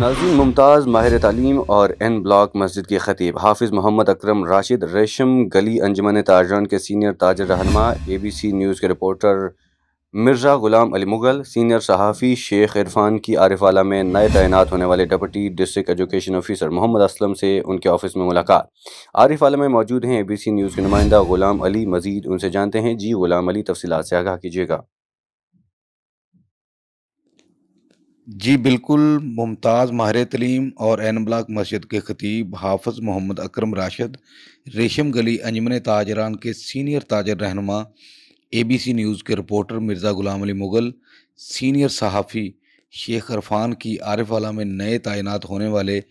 Nazi Mumtaz माहिर तालीम और एन ब्लॉक मस्जिद के खतीब हाफिज़ मोहम्मद अकरम राशिद रेशम गली अंजमन ताजरान के सीनियर ताजर रहनमा ए बी सी न्यूज़ के रिपोर्टर मिर्ज़ा ग़ुलाम अली मुगल सीनियर सहाफ़ी शेख इरफान की आरिफाला में नए तैनात होने वाले deputy district education officer Mohammad Aslam से उनके ऑफिस में मुलाकात आरिफाला में मौजूद हैं ए बी सी न्यूज़ के नुमाइंदा ग़ुलाम अली मजीद उनसे जानते हैं जी ग़ुलाम अली तफसीत से आगाह कीजिएगा जी बिल्कुल मुमताज़ माहिर तलीम और एन ब्लाक मस्जिद के खतीब हाफज मोहम्मद अकरम राशिद रेशम गली अंजमन ताजरान के सीनियर ताजर रहनुमा ए बी सी न्यूज़ के रिपोर्टर मिर्ज़ा ग़ुलाम अली मुग़ल सीनियर सहाफ़ी शेख अरफान की आरिफ आला में नए तैनात होने वाले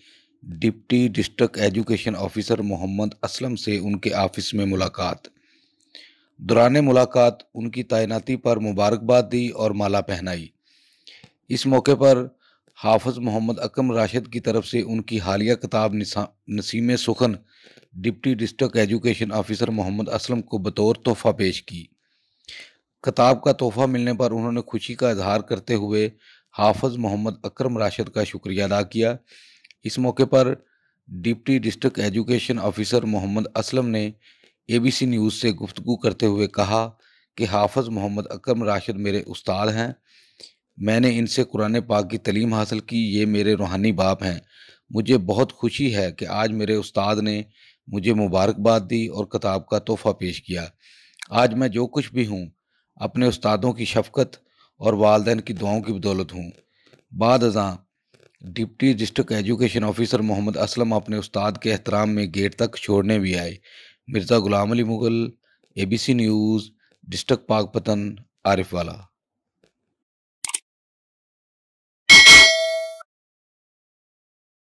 deputy district education officer Mohammad Aslam से उनके ऑफिस में मुलाकात दौरान मुलाकात उनकी तैनाती पर मुबारकबाद दी और माला पहनाई इस मौके पर हाफज मोहम्मद अकम राशिद की तरफ से उनकी हालिया किताब Naseem Sukhan deputy district education officer Mohammad Aslam को बतौर तोहफ़ा पेश की किताब का तोहफ़ा मिलने पर उन्होंने खुशी का इजहार करते हुए हाफज मोहम्मद अकरम राशिद का शुक्रिया अदा किया इस मौके पर deputy district education officer Mohammad Aslam ने एबीसी न्यूज़ से गुफ्तु करते हुए कहा कि हाफज मोहम्मद अकरम राशिद मेरे उस्ताद हैं मैंने इनसे कुरान पाक की तलीम हासिल की ये मेरे रूहानी बाप हैं मुझे बहुत खुशी है कि आज मेरे उस्ताद ने मुझे मुबारकबाद दी और किताब का तोहफ़ा पेश किया आज मैं जो कुछ भी हूँ अपने उस्तादों की शफकत और वालदेन की दुआओं की बदौलत हूँ बाद अजा deputy district education officer Mohammad Aslam अपने उस्ताद के एहतराम में गेट तक छोड़ने भी आए Mirza Ghulam Ali Mughal A B C news district Pakpattan Arif वाला